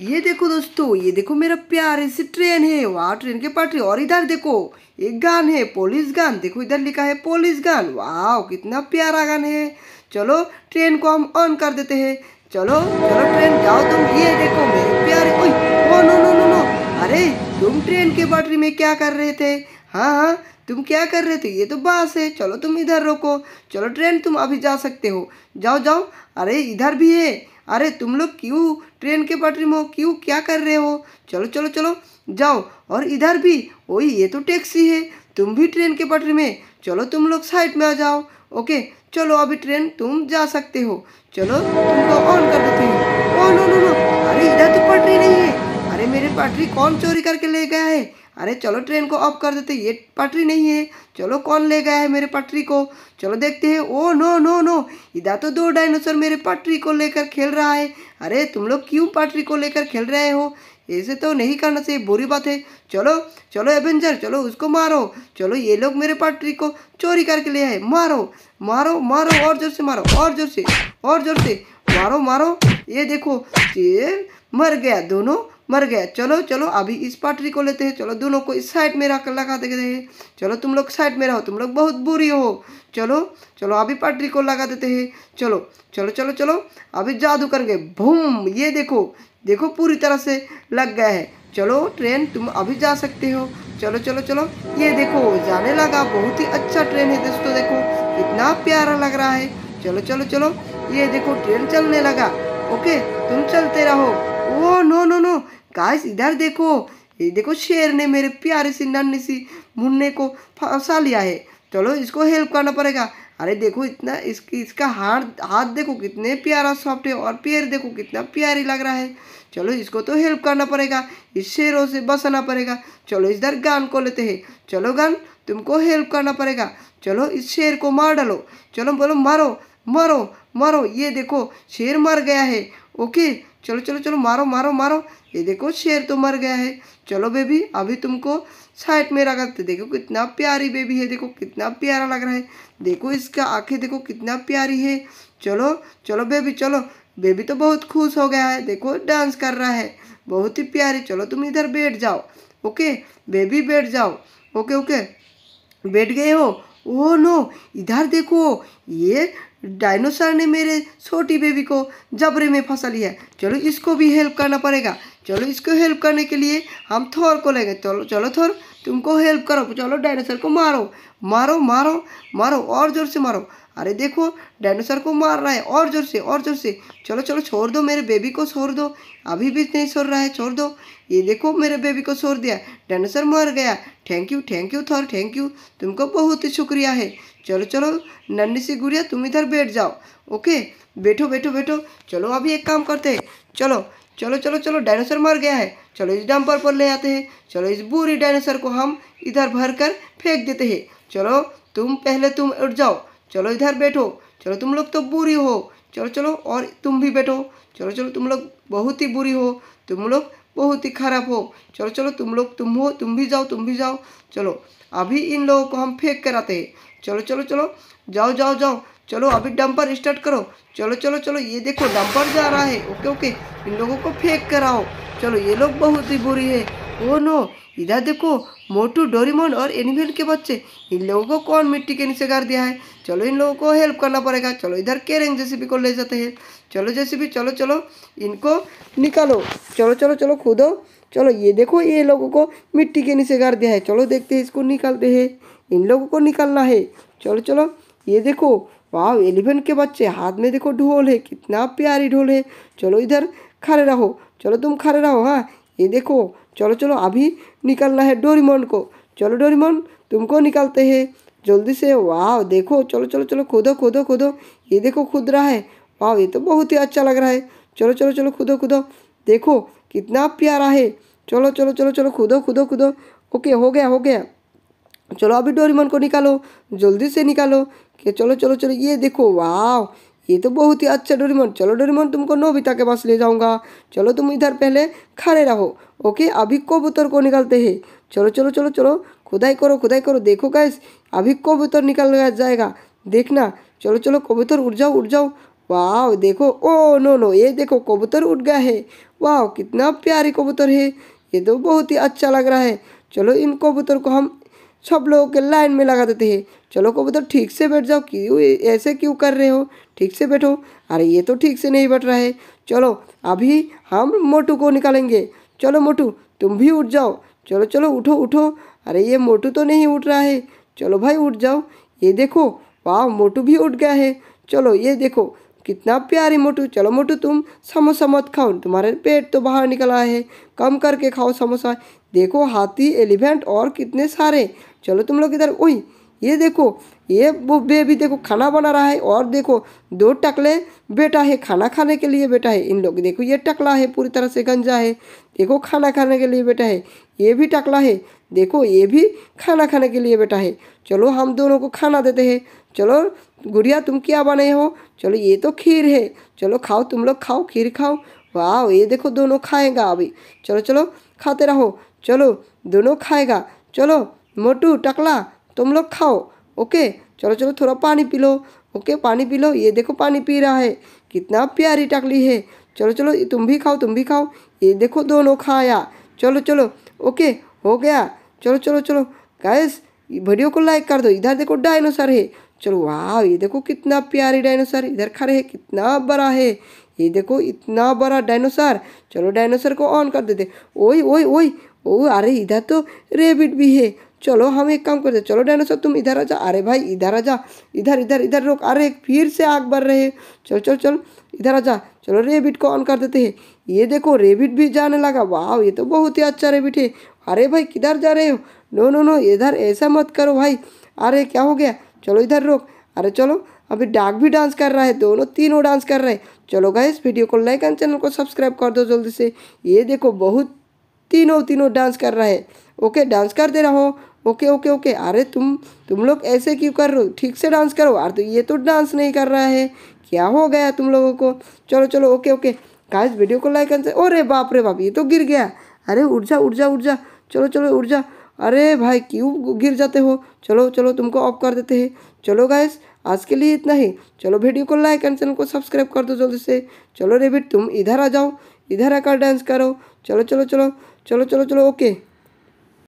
ये देखो दोस्तों ये देखो मेरा प्यार ऐसी ट्रेन है वाह ट्रेन के पटरी और इधर देखो एक गान है पोलिस गान देखो इधर लिखा है पोलिस गान वाह कितना प्यारा गान है चलो ट्रेन को हम ऑन कर देते हैं चलो चलो ट्रेन जाओ तुम ये देखो मेरे प्यारे ओए oh no no no no अरे तुम ट्रेन के पटरी में क्या कर रहे थे हाँ हाँ तुम क्या कर रहे थे ये तो बस है चलो तुम इधर रोको चलो ट्रेन तुम अभी जा सकते हो जाओ जाओ अरे इधर भी है अरे तुम लोग क्यों ट्रेन के पटरी में हो क्यों क्या कर रहे हो चलो चलो चलो जाओ और इधर भी वही ये तो टैक्सी है तुम भी ट्रेन के पटरी में चलो तुम लोग साइड में आ जाओ ओके चलो अभी ट्रेन तुम जा सकते हो चलो तुमको ऑन कर देती हूँ ओ नो नो नो अरे इधर तो पटरी नहीं है अरे मेरे पटरी कौन चोरी करके ले गया है अरे चलो ट्रेन को ऑफ कर देते ये पटरी नहीं है चलो कौन ले गया है मेरे पटरी को चलो देखते हैं ओ नो नो नो इधर तो दो डायनासोर मेरे पटरी को लेकर खेल रहा है अरे तुम लोग क्यों पटरी को लेकर खेल रहे हो ऐसे तो नहीं करना चाहिए बुरी बात है चलो चलो एवेंजर चलो उसको मारो चलो ये लोग मेरे पटरी को चोरी करके ले आए मारो मारो मारो और जोर से मारो और जोर से और जोर से मारो मारो ये देखो ये मर गया दोनों मर गया चलो चलो अभी इस पाटरी को लेते हैं चलो दोनों को इस साइड में रख लगा देते हैं चलो तुम लोग साइड में रहो तुम लोग बहुत बुरी हो चलो चलो अभी पाटरी को लगा देते हैं चलो चलो चलो चलो अभी जादू कर गए भूम ये देखो देखो पूरी तरह से लग गया है चलो ट्रेन तुम अभी जा सकते हो चलो चलो चलो ये देखो जाने लगा बहुत ही अच्छा ट्रेन है दोस्तों देखो इतना प्यारा लग रहा है चलो चलो चलो ये देखो ट्रेन चलने लगा ओके तुम चलते रहो oh no no no guys इधर देखो ये देखो शेर ने मेरे प्यारे से नन्हे सी मुन्ने को फंसा लिया है चलो इसको हेल्प करना पड़ेगा अरे देखो इतना इसकी इसका हाथ हाथ देखो कितने प्यारा सॉफ्ट है और पैर देखो कितना प्यारी लग रहा है चलो इसको तो हेल्प करना पड़ेगा इस शेरों से बसना पड़ेगा चलो इधर गान को लेते हैं चलो गान तुमको हेल्प करना पड़ेगा चलो इस शेर को मार डालो चलो बोलो मारो मरो मरो ये देखो शेर मर गया है ओके चलो चलो चलो मारो मारो मारो ये देखो शेर तो मर गया है चलो बेबी अभी तुमको साइड में रखा देखो कितना प्यारी बेबी है देखो कितना प्यारा लग रहा है देखो इसका आंखें देखो कितना प्यारी है चलो चलो बेबी चलो बेबी तो बहुत खुश हो गया है देखो डांस कर रहा है बहुत ही प्यारी चलो तुम इधर बैठ जाओ ओके बेबी बैठ जाओ ओके ओके बैठ गए हो ओ नो इधर देखो ये डायनोसर ने मेरे छोटी बेबी को जबरे में फंसा लिया है चलो इसको भी हेल्प करना पड़ेगा चलो इसको हेल्प करने के लिए हम थोर को लेंगे चलो चलो थोर तुमको हेल्प करो चलो डायनासोर को मारो मारो मारो मारो और ज़ोर से मारो अरे देखो डायनासोर को मार रहा है और ज़ोर से और ज़ोर से चलो चलो छोड़ दो मेरे बेबी को छोड़ दो अभी भी नहीं छोड़ रहा है छोड़ दो ये देखो मेरे बेबी को छोड़ दिया डायनासोर मर गया thank you thank you Thor thank you तुमको बहुत ही शुक्रिया है चलो चलो नन्नी सी गुड़िया तुम इधर बैठ जाओ ओके बैठो बैठो बैठो चलो अभी एक काम करते हैं चलो चलो चलो चलो डायनासोर मर गया है चलो इस डंपर पर ले आते हैं चलो इस बुरी डायनासोर को हम इधर भर कर फेंक देते हैं चलो तुम पहले तुम उठ जाओ चलो इधर बैठो चलो तुम लोग तो बुरी हो चलो चलो और तुम भी बैठो चलो चलो तुम लोग बहुत ही बुरी हो तुम लोग बहुत ही खराब हो चलो चलो तुम लोग तुम हो तुम भी जाओ तुम भी जाओ चलो अभी इन लोगों को हम फेंक कर आते हैं चलो चलो चलो जाओ जाओ जाओ चलो अभी डंपर स्टार्ट करो चलो चलो चलो ये देखो डंपर जा रहा है ओके ओके इन लोगों को फेंक कर आओ चलो ये लोग बहुत ही बुरी है ओ नो इधर देखो मोटू डोरीमोन और एनिमल के बच्चे इन लोगों को कौन मिट्टी के नीचे गार दिया है चलो इन लोगों को हेल्प करना पड़ेगा चलो इधर केरेंग भी को ले जाते हैं चलो जैसे भी चलो चलो इनको निकालो चलो चलो चलो कूदो चलो ये देखो ये लोगों को मिट्टी के नीचे गार दिया है चलो देखते हैं इसको निकालते हैं इन लोगों को निकालना है चलो चलो ये देखो वाह एलिफेंट के बच्चे हाथ में देखो ढोल है कितना प्यारी ढोल है चलो इधर खड़े रहो चलो तुम खड़े रहो हाँ ये देखो चलो चलो अभी निकलना है डोरीमोन को चलो डोरीमोन तुमको निकालते हैं जल्दी से वाह देखो चलो चलो चलो खुदो खुदो खुदो ये देखो खुद रहा है वाह ये तो बहुत ही अच्छा लग रहा है चलो चलो चलो खुदो खुदो देखो कितना प्यारा है चलो चलो चलो चलो खुदो खुदो खुदो ओके हो गया हो गया चलो अभी डोरीमोन को निकालो जल्दी से निकालो कि चलो चलो चलो ये देखो वाह ये तो बहुत ही अच्छा डोरीमोन चलो डोरीमोन तुमको नोबिता के पास ले जाऊंगा चलो तुम इधर पहले खड़े रहो ओके अभी कबूतर को निकालते हैं चलो चलो चलो चलो खुदाई करो खुदाई करो देखो गैस अभी कबूतर निकल जाएगा देखना चलो चलो कबूतर उड़ जाओ उड़ जाओ वाह देखो ओ नो नो ये देखो कबूतर उड़ गया है वाह कितना प्यारी कबूतर है ये तो बहुत ही अच्छा लग रहा है चलो इन कबूतर को हम सब लोगों के लाइन में लगा देते हैं चलो को बताओ ठीक से बैठ जाओ क्यों ऐसे क्यों कर रहे हो ठीक से बैठो अरे ये तो ठीक से नहीं बैठ रहा है चलो अभी हम मोटू को निकालेंगे चलो मोटू तुम भी उठ जाओ चलो चलो उठो उठो अरे ये मोटू तो नहीं उठ रहा है चलो भाई उठ जाओ ये देखो वाह मोटू भी उठ गया है चलो ये देखो कितना प्यारी मोटू चलो मोटू तुम समोसा मत खाओ तुम्हारे पेट तो बाहर निकला है कम करके खाओ समोसा देखो हाथी एलिफेंट और कितने सारे चलो तुम लोग इधर ओई ये देखो ये वो बेबी देखो खाना बना रहा है और देखो दो टकले बेटा है खाना खाने के लिए बेटा है इन लोग देखो ये टकला है पूरी तरह से गंजा है देखो खाना खाने के लिए बेटा है ये भी टकला है देखो ये भी खाना खाने के लिए बेटा है चलो हम दोनों को खाना देते हैं चलो गुड़िया तुम क्या बने हो चलो ये तो खीर है चलो खाओ तुम लोग खाओ खीर खाओ वाह ये देखो दोनों खाएगा अभी चलो चलो खाते रहो चलो दोनों खाएगा चलो मोटू टकला तुम लोग खाओ ओके चलो चलो थोड़ा पानी पी लो ओके पानी पी लो ये देखो पानी पी रहा है कितना प्यारी टकली है चलो चलो तुम भी खाओ तुम भी खाओ ये देखो दोनों खाया चलो चलो ओके हो गया चलो चलो चलो गैस वीडियो को लाइक कर दो इधर देखो डायनोसर है चलो वाह ये देखो कितना प्यारी डायनोसर इधर खड़े है कितना बड़ा है ये देखो इतना बड़ा डायनोसर चलो डायनोसर को ऑन कर देते ओ ओई ओ अरे इधर तो रेबिट भी है चलो हम एक काम करते चलो डायनासोर तुम इधर आ जा अरे भाई इधर आ जा इधर इधर इधर रोक अरे फिर से आग बढ़ रहे चलो चलो चलो इधर आ जा चलो रेबिट को ऑन कर देते हैं ये देखो रेबिट भी जाने लगा वाह ये तो बहुत ही अच्छा रेबिट है अरे भाई किधर जा रहे हो नो नो नो इधर ऐसा मत करो भाई अरे क्या हो गया चलो इधर रोक अरे चलो अभी डाक भी डांस कर रहा है दोनों तीनों डांस कर रहे हैं चलो गाइस वीडियो को लाइक एंड चैनल को सब्सक्राइब कर दो जल्दी से ये देखो बहुत तीनों तीनों डांस कर रहे हैं ओके डांस कर दे रहा हो ओके ओके ओके अरे तुम तुम लोग ऐसे क्यों कर रहे हो ठीक से डांस करो अरे तो ये तो डांस नहीं कर रहा है क्या हो गया तुम लोगों को चलो चलो ओके ओके गाइस वीडियो को लाइक कर रे बाप रे बाप ये तो गिर गया अरे उठ जा उठ जा उठ जा चलो चलो उठ जा अरे भाई क्यों गिर जाते हो चलो चलो तुमको ऑफ कर देते हैं चलो गाइस आज के लिए इतना ही चलो वीडियो को लाइक एंड चैनल को सब्सक्राइब कर दो जल्दी से चलो रेबिट तुम इधर आ जाओ इधर आकर डांस करो चलो चलो चलो चलो चलो चलो ओके